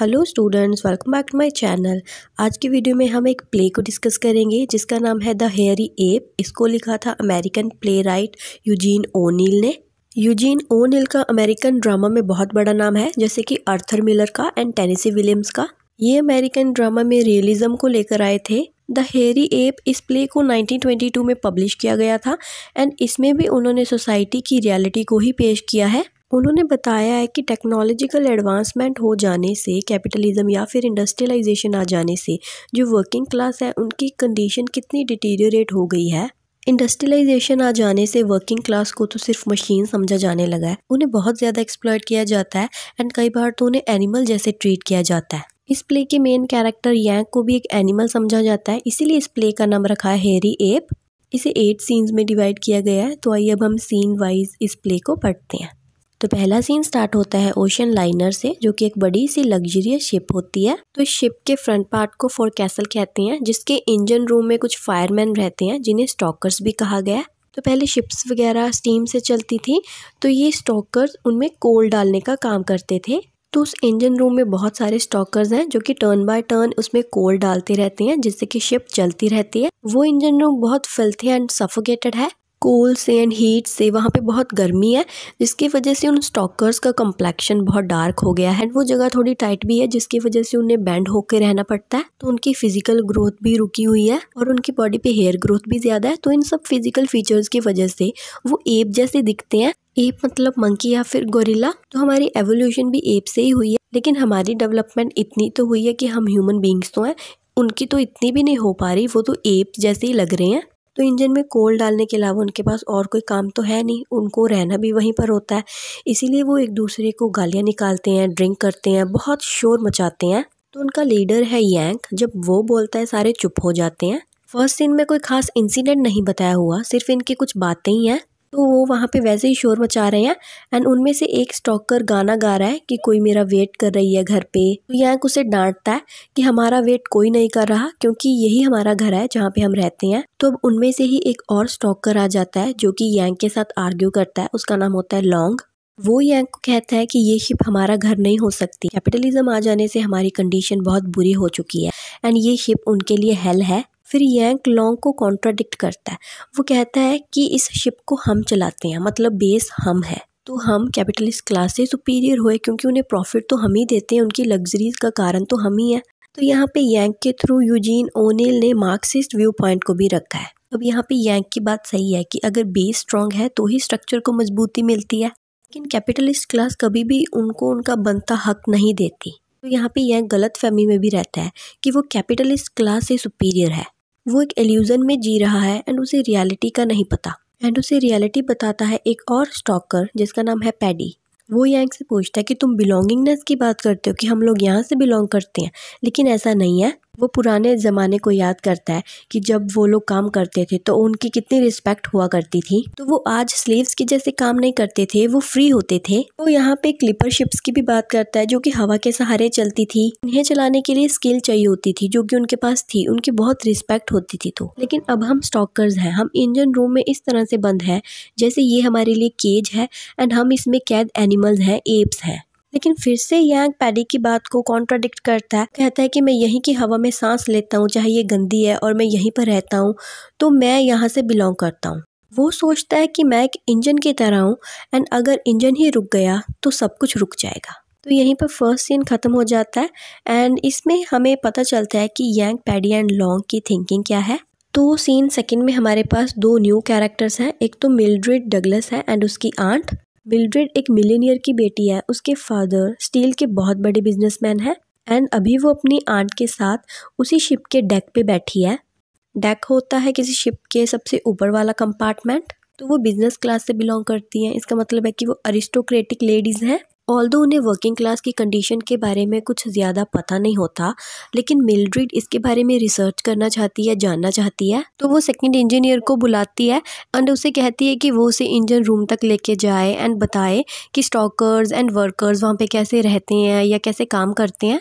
hello students welcome back to my channel आज की video में हम एक प्ले को डिस्कस करेंगे जिसका नाम है द हेयरी एप इसको लिखा था American playwright Eugene O'Neill ने यूजीन ओनील का अमेरिकन ड्रामा में बहुत बड़ा नाम है जैसे कि आर्थर मिलर का एंड टेनिसी विलियम्स का ये अमेरिकन ड्रामा में रियलिज्म को लेकर आए थे द हेरी एप इस प्ले को 1922 में पब्लिश किया गया था एंड इसमें भी उन्होंने सोसाइटी की रियलिटी को ही पेश किया है उन्होंने बताया है कि टेक्नोलॉजिकल एडवांसमेंट हो जाने से कैपिटलिज्म या फिर इंडस्ट्रियलाइजेशन आ जाने से जो वर्किंग क्लास है उनकी कंडीशन कितनी डिटीरियोरेट हो गई है इंडस्ट्रियलाइजेशन आ जाने से वर्किंग क्लास को तो सिर्फ मशीन समझा जाने लगा है उन्हें बहुत ज़्यादा एक्सप्लॉयट किया जाता है एंड कई बार तो उन्हें एनिमल जैसे ट्रीट किया जाता है इस प्ले के मेन कैरेक्टर यैंक को भी एक एनिमल समझा जाता है इसीलिए इस प्ले का नाम रखा है हेरी एप इसे एट सीन्स में डिवाइड किया गया है तो आइए अब हम सीन वाइज इस प्ले को पढ़ते हैं तो पहला सीन स्टार्ट होता है ओशन लाइनर से जो कि एक बड़ी सी लग्जरियस शिप होती है तो शिप के फ्रंट पार्ट को फोर कैसल कहते हैं जिसके इंजन रूम में कुछ फायरमैन रहते हैं जिन्हें स्टॉकर्स भी कहा गया है तो पहले शिप्स वगैरह स्टीम से चलती थी तो ये स्टॉकर्स उनमें कोल डालने का काम करते थे तो उस इंजन रूम में बहुत सारे स्टॉकर्स हैं जो कि टर्न बाय टर्न उसमें कोल डालते रहते हैं जिससे कि शिप चलती रहती है वो इंजन रूम बहुत फिल्थी एंड सफोकेटेड है कोल से एंड हीट से वहाँ पे बहुत गर्मी है जिसकी वजह से उन स्टॉकर्स का कम्प्लेक्शन बहुत डार्क हो गया है वो जगह थोड़ी टाइट भी है जिसकी वजह से उन्हें बैंड होकर रहना पड़ता है तो उनकी फिजिकल ग्रोथ भी रुकी हुई है और उनकी बॉडी पे हेयर ग्रोथ भी ज़्यादा है तो इन सब फिजिकल फीचर्स की वजह से वो एप जैसे दिखते हैं एप मतलब मंकी या फिर गोरिल्ला तो हमारी एवोल्यूशन भी एप से ही हुई है लेकिन हमारी डेवलपमेंट इतनी तो हुई है कि हम ह्यूमन बींग्स तो हैं उनकी तो इतनी भी नहीं हो पा रही वो तो एप जैसे ही लग रहे हैं तो इंजन में कोल डालने के अलावा उनके पास और कोई काम तो है नहीं उनको रहना भी वहीं पर होता है इसीलिए वो एक दूसरे को गालियाँ निकालते हैं ड्रिंक करते हैं बहुत शोर मचाते हैं तो उनका लीडर है यैंक जब वो बोलता है सारे चुप हो जाते हैं फर्स्ट सीन में कोई खास इंसिडेंट नहीं बताया हुआ सिर्फ इनकी कुछ बातें ही हैं तो वो वहाँ पे वैसे ही शोर मचा रहे हैं एंड उनमें से एक स्टॉकर गाना गा रहा है कि कोई मेरा वेट कर रही है घर पे तो यैंक उसे डांटता है कि हमारा वेट कोई नहीं कर रहा क्योंकि यही हमारा घर है जहाँ पे हम रहते हैं तो अब उनमें से ही एक और स्टॉकर आ जाता है जो कि यैंक के साथ आर्ग्यू करता है उसका नाम होता है लॉन्ग वो यंग को कहता है कि ये शिप हमारा घर नहीं हो सकती कैपिटलिज्म आ जाने से हमारी कंडीशन बहुत बुरी हो चुकी है एंड ये शिप उनके लिए हेल है फिर यैंक लॉन्ग को कॉन्ट्राडिक्ट करता है वो कहता है कि इस शिप को हम चलाते हैं मतलब बेस हम है तो हम कैपिटलिस्ट क्लास से सुपीरियर हुए क्योंकि उन्हें प्रॉफिट तो हम ही देते हैं उनकी लग्जरीज का कारण तो हम ही है तो यहाँ पे यैंक के थ्रू यूजीन ओनेल ने मार्क्सिस्ट व्यू पॉइंट को भी रखा है अब यहाँ पे यैंक की बात सही है कि अगर बेस स्ट्रांग है तो ही स्ट्रक्चर को मजबूती मिलती है लेकिन कैपिटलिस्ट क्लास कभी भी उनको उनका बनता हक नहीं देती तो यहाँ पे यह गलत फहमी में भी रहता है कि वो कैपिटलिस्ट क्लास से सुपीरियर है वो एक एल्यूजन में जी रहा है एंड उसे रियलिटी का नहीं पता एंड उसे रियलिटी बताता है एक और स्टॉकर जिसका नाम है पैडी वो यंग से पूछता है कि तुम बिलोंगिंगनेस की बात करते हो कि हम लोग यहाँ से बिलोंग करते हैं लेकिन ऐसा नहीं है वो पुराने ज़माने को याद करता है कि जब वो लोग काम करते थे तो उनकी कितनी रिस्पेक्ट हुआ करती थी तो वो आज स्लेव्स के जैसे काम नहीं करते थे वो फ्री होते थे वो यहाँ पे क्लिपर शिप्स की भी बात करता है जो कि हवा के सहारे चलती थी इन्हें चलाने के लिए स्किल चाहिए होती थी जो कि उनके पास थी उनकी बहुत रिस्पेक्ट होती थी तो लेकिन अब हम स्टॉकर्स हैं हम इंजन रूम में इस तरह से बंद है जैसे ये हमारे लिए केज है एंड हम इसमें कैद एनिमल्स हैं एप्स हैं लेकिन फिर से यांग पैडी की बात को कॉन्ट्राडिक्ट करता है कहता है कि मैं यहीं की हवा में सांस लेता हूँ चाहे ये गंदी है और मैं यहीं पर रहता हूँ तो मैं यहाँ से बिलोंग करता हूँ वो सोचता है कि मैं एक इंजन की तरह हूँ एंड अगर इंजन ही रुक गया तो सब कुछ रुक जाएगा तो यहीं पर फर्स्ट सीन ख़त्म हो जाता है एंड इसमें हमें पता चलता है कि यंग पैडी एंड लॉन्ग की थिंकिंग क्या है तो सीन सेकंड में हमारे पास दो न्यू कैरेक्टर्स हैं एक तो मिल्ड्रिड डगलस है एंड उसकी आंट विल्ड्रेड एक मिलीनियर की बेटी है उसके फादर स्टील के बहुत बड़े बिजनेसमैन हैं एंड अभी वो अपनी आंट के साथ उसी शिप के डेक पे बैठी है डेक होता है किसी शिप के सबसे ऊपर वाला कंपार्टमेंट तो वो बिजनेस क्लास से बिलोंग करती हैं इसका मतलब है कि वो अरिस्टोक्रेटिक लेडीज़ हैं ऑल दो उन्हें वर्किंग क्लास की कंडीशन के बारे में कुछ ज़्यादा पता नहीं होता लेकिन मिलड्रिड इसके बारे में रिसर्च करना चाहती है जानना चाहती है तो वो सेकेंड इंजीनियर को बुलाती है एंड उसे कहती है कि वो उसे इंजन रूम तक लेके जाए एंड बताए कि स्टॉकर्स एंड वर्कर्स वहाँ पर कैसे रहते हैं या कैसे काम करते हैं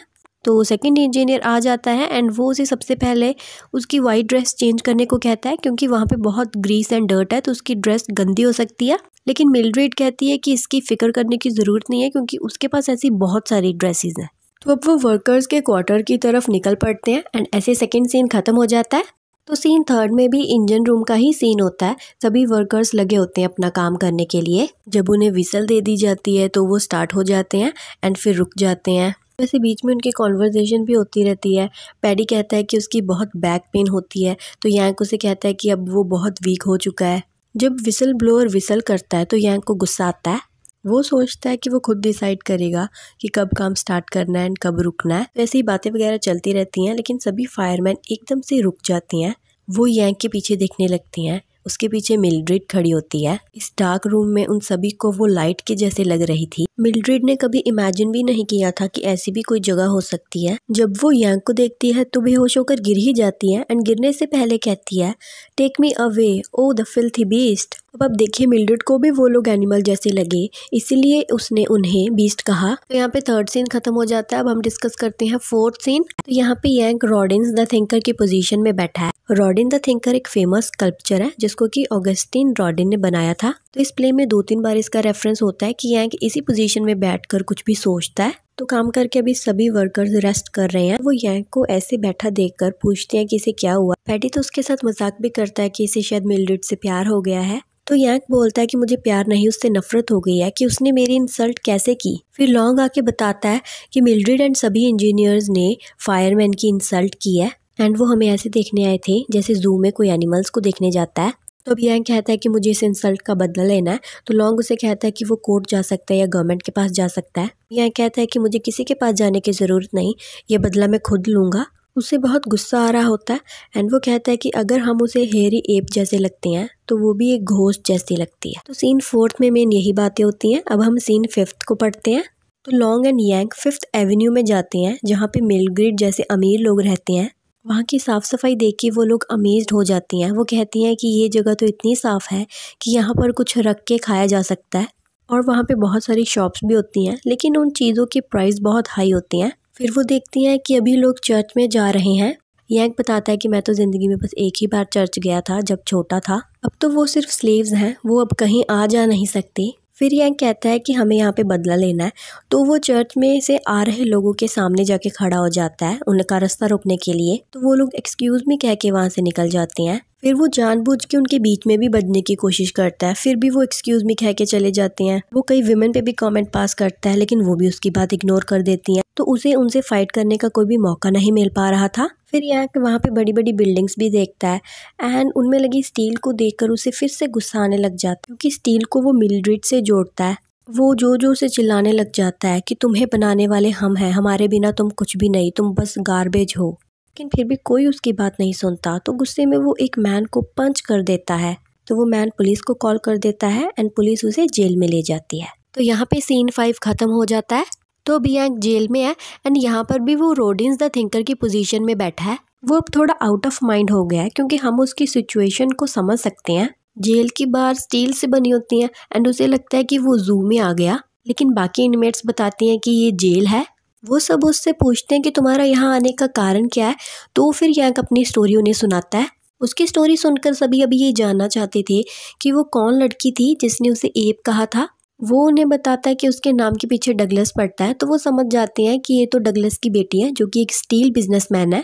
तो सेकंड इंजीनियर आ जाता है एंड वो उसे सबसे पहले उसकी वाइट ड्रेस चेंज करने को कहता है क्योंकि वहाँ पे बहुत ग्रीस एंड डर्ट है तो उसकी ड्रेस गंदी हो सकती है लेकिन मिलड्रेड कहती है कि इसकी फ़िक्र करने की ज़रूरत नहीं है क्योंकि उसके पास ऐसी बहुत सारी ड्रेसेस हैं तो अब वो वर्कर्स के क्वार्टर की तरफ निकल पड़ते हैं एंड ऐसे सेकेंड सीन ख़त्म हो जाता है तो सीन थर्ड में भी इंजन रूम का ही सीन होता है सभी वर्कर्स लगे होते हैं अपना काम करने के लिए जब उन्हें विसल दे दी जाती है तो वो स्टार्ट हो जाते हैं एंड फिर रुक जाते हैं वैसे बीच में उनकी कॉन्वर्जेशन भी होती रहती है पैडी कहता है कि उसकी बहुत बैक पेन होती है तो यैंक उसे कहता है कि अब वो बहुत वीक हो चुका है जब विसल ब्लोअर विसल करता है तो यैंक को गुस्सा आता है वो सोचता है कि वो खुद डिसाइड करेगा कि कब काम स्टार्ट करना है एंड कब रुकना है वैसे तो ही बातें वगैरह चलती रहती हैं लेकिन सभी फायरमैन एकदम से रुक जाती हैं वो यैंक के पीछे देखने लगती हैं उसके पीछे मिलड्रिड खड़ी होती है इस डार्क रूम में उन सभी को वो लाइट के जैसे लग रही थी मिल्ड्रिड ने कभी इमेजिन भी नहीं किया था कि ऐसी भी कोई जगह हो सकती है जब वो यंग को देखती है तो बेहोश होकर गिर ही जाती है एंड गिरने से पहले कहती है take me away oh the filthy beast अब आप देखिए मिल्ड्रिड को भी वो लोग एनिमल जैसे लगे इसीलिए उसने उन्हें बीस्ट कहा तो यहाँ पे थर्ड सीन खत्म हो जाता है अब हम डिस्कस करते हैं फोर्थ सीन तो यहाँ पे यंग रॉडिन्स द थिंकर की पोजिशन में बैठा है रॉडिन द थिंकर एक फेमस कल्पचर है जिसको कि ऑगस्टिन रॉडिन ने बनाया था तो इस प्ले में दो तीन बार इसका रेफरेंस होता है कि यंग इसी पोजिशन पोजीशन में बैठकर कुछ भी सोचता है तो काम करके अभी सभी वर्कर्स रेस्ट कर रहे हैं वो यैंक को ऐसे बैठा देखकर पूछते हैं कि इसे क्या हुआ पैटी तो उसके साथ मजाक भी करता है कि इसे शायद मिलड्रिड से प्यार हो गया है तो यैंक बोलता है कि मुझे प्यार नहीं उससे नफरत हो गई है कि उसने मेरी इंसल्ट कैसे की फिर लॉन्ग आके बताता है कि मिलड्रिड एंड सभी इंजीनियर्स ने फायरमैन की इंसल्ट की है एंड वो हमें ऐसे देखने आए थे जैसे जू में कोई एनिमल्स को देखने जाता है तो यंग कहता है कि मुझे इस इंसल्ट का बदला लेना है तो लॉन्ग उसे कहता है कि वो कोर्ट जा सकता है या गवर्नमेंट के पास जा सकता है यंग कहता है कि मुझे किसी के पास जाने की ज़रूरत नहीं ये बदला मैं खुद लूँगा उसे बहुत गुस्सा आ रहा होता है एंड वो कहता है कि अगर हम उसे हेरी एप जैसे लगते हैं तो वो भी एक घोष जैसी लगती है तो सीन फोर्थ में मेन यही बातें होती हैं अब हम सीन फिफ्थ को पढ़ते हैं तो Long and young Fifth Avenue में जाते हैं जहाँ पे मिलग्रिड जैसे अमीर लोग रहते हैं वहाँ की साफ़ सफ़ाई देख के वो लोग अमेज हो जाती हैं वो कहती हैं कि ये जगह तो इतनी साफ़ है कि यहाँ पर कुछ रख के खाया जा सकता है और वहाँ पे बहुत सारी शॉप्स भी होती हैं लेकिन उन चीज़ों की प्राइस बहुत हाई होती हैं फिर वो देखती हैं कि अभी लोग चर्च में जा रहे हैं यंग बताता है कि मैं तो ज़िंदगी में बस एक ही बार चर्च गया था जब छोटा था अब तो वो सिर्फ स्लेव्स हैं वो अब कहीं आ जा नहीं सकती फिर यंग कहता है कि हमें यहाँ पे बदला लेना है तो वो चर्च में से आ रहे लोगों के सामने जाके खड़ा हो जाता है उनका रास्ता रोकने के लिए तो वो लोग एक्सक्यूज में कह के वहाँ से निकल जाते हैं फिर वो जानबूझ के उनके बीच में भी बजने की कोशिश करता है फिर भी वो एक्सक्यूज में कह के चले जाते हैं वो कई वुमेन पे भी कमेंट पास करता है लेकिन वो भी उसकी बात इग्नोर कर देती हैं तो उसे उनसे फाइट करने का कोई भी मौका नहीं मिल पा रहा था फिर यह वहाँ पे बड़ी बड़ी बिल्डिंग्स भी देखता है एंड उनमें लगी स्टील को देखकर उसे फिर से गुस्सा आने लग जाता है क्योंकि स्टील को वो मिलड्रिड से जोड़ता है वो जो जो उसे चिल्लाने लग जाता है कि तुम्हें बनाने वाले हम हैं हमारे बिना तुम कुछ भी नहीं तुम बस गार्बेज हो लेकिन फिर भी कोई उसकी बात नहीं सुनता तो गुस्से में वो एक मैन को पंच कर देता है तो वो मैन पुलिस को कॉल कर देता है एंड पुलिस उसे जेल में ले जाती है तो यहाँ पे सीन फाइव ख़त्म हो जाता है तो अभी यहाँ जेल में है एंड यहाँ पर भी वो रोडिन्स द थिंकर की पोजीशन में बैठा है वो अब थोड़ा आउट ऑफ माइंड हो गया है क्योंकि हम उसकी सिचुएशन को समझ सकते हैं जेल की बार स्टील से बनी होती है एंड उसे लगता है कि वो जू में आ गया लेकिन बाकी इनमेट्स बताते हैं कि ये जेल है वो सब उससे पूछते हैं कि तुम्हारा यहाँ आने का कारण क्या है तो फिर यहाँ अपनी स्टोरी उन्हें सुनाता है उसकी स्टोरी सुनकर सभी अभी ये जानना चाहते थे कि वो कौन लड़की थी जिसने उसे एप कहा था वो उन्हें बताता है कि उसके नाम के पीछे डगलस पड़ता है तो वो समझ जाते हैं कि ये तो डगलस की बेटी है जो कि एक स्टील बिजनेसमैन है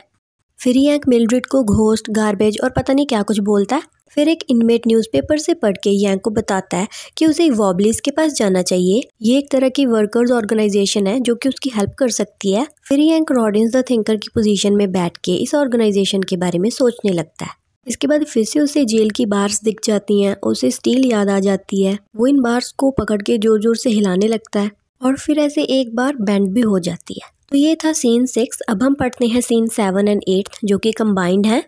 फिर ये यंक मिलड्रिड को घोस्ट गार्बेज और पता नहीं क्या कुछ बोलता है फिर एक इनमेट न्यूज़पेपर से पढ़ के यंक को बताता है कि उसे वॉबलिस के पास जाना चाहिए ये एक तरह की वर्कर्स ऑर्गेनाइजेशन है जो कि उसकी हेल्प कर सकती है फिर यंक रॉडिन्स द थिंकर की पोजीशन में बैठ के इस ऑर्गेनाइजेशन के बारे में सोचने लगता है इसके बाद फिर से उसे जेल की बार्स दिख जाती हैं उसे स्टील याद आ जाती है वो इन बार्स को पकड़ के जोर जोर से हिलाने लगता है और फिर ऐसे एक बार बैंड भी हो जाती है तो ये था सीन सिक्स अब हम पढ़ते हैं सीन सेवन एंड एट जो कि कंबाइंड है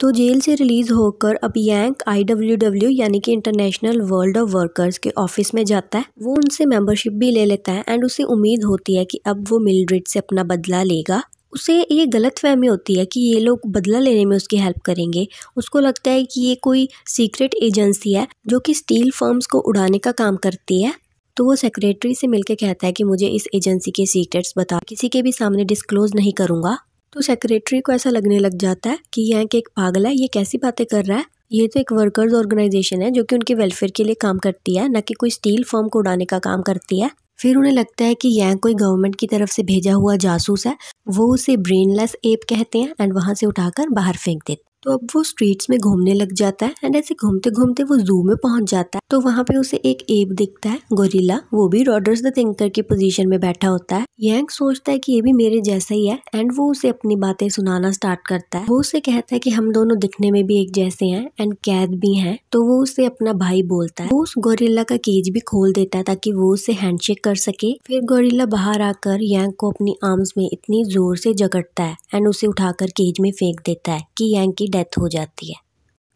तो जेल से रिलीज़ होकर अब यैंक आईडब्ल्यूडब्ल्यू यानी कि इंटरनेशनल वर्ल्ड ऑफ वर्कर्स के ऑफिस में जाता है वो उनसे मेंबरशिप भी ले लेता है एंड उसे उम्मीद होती है कि अब वो मिलड्रिड से अपना बदला लेगा उसे ये गलत फहमी होती है कि ये लोग बदला लेने में उसकी हेल्प करेंगे उसको लगता है कि ये कोई सीक्रेट एजेंसी है जो कि स्टील फर्म्स को उड़ाने का काम करती है तो वो सेक्रेटरी से मिलकर कहता है कि मुझे इस एजेंसी के सीक्रेट्स बता किसी के भी सामने डिस्क्लोज नहीं करूँगा तो सेक्रेटरी को ऐसा लगने लग जाता है कि यहाँ के एक पागल है ये कैसी बातें कर रहा है ये तो एक वर्कर्स ऑर्गेनाइजेशन है जो कि उनके वेलफेयर के लिए काम करती है ना कि कोई स्टील फर्म को उड़ाने का काम करती है फिर उन्हें लगता है कि यह कोई गवर्नमेंट की तरफ से भेजा हुआ जासूस है वो उसे ब्रेनलेस एप कहते हैं एंड वहाँ से उठाकर बाहर फेंक देते तो अब वो स्ट्रीट्स में घूमने लग जाता है एंड ऐसे घूमते घूमते वो जू में पहुंच जाता है तो वहाँ पे उसे एक एब दिखता है गोरिल्ला वो भी रॉडर्स द थिंकर की पोजीशन में बैठा होता है यंग सोचता है कि ये भी मेरे जैसा ही है एंड वो उसे अपनी बातें सुनाना स्टार्ट करता है वो उसे कहता है कि हम दोनों दिखने में भी एक जैसे हैं एंड कैद भी हैं तो वो उसे अपना भाई बोलता है वो उस गोरिल्ला का केज भी खोल देता है ताकि वो उसे हैंडशेक कर सके फिर गोरिल्ला बाहर आकर यंग को अपनी आर्म्स में इतनी जोर से जगड़ता है एंड उसे उठाकर केज में फेंक देता है की यंग की डेथ हो जाती है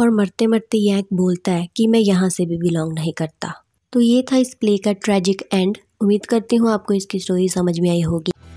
और मरते मरते यैक बोलता है कि मैं यहाँ से भी बिलोंग नहीं करता तो ये था इस प्ले का ट्रेजिक एंड उम्मीद करती हूँ आपको इसकी स्टोरी समझ में आई होगी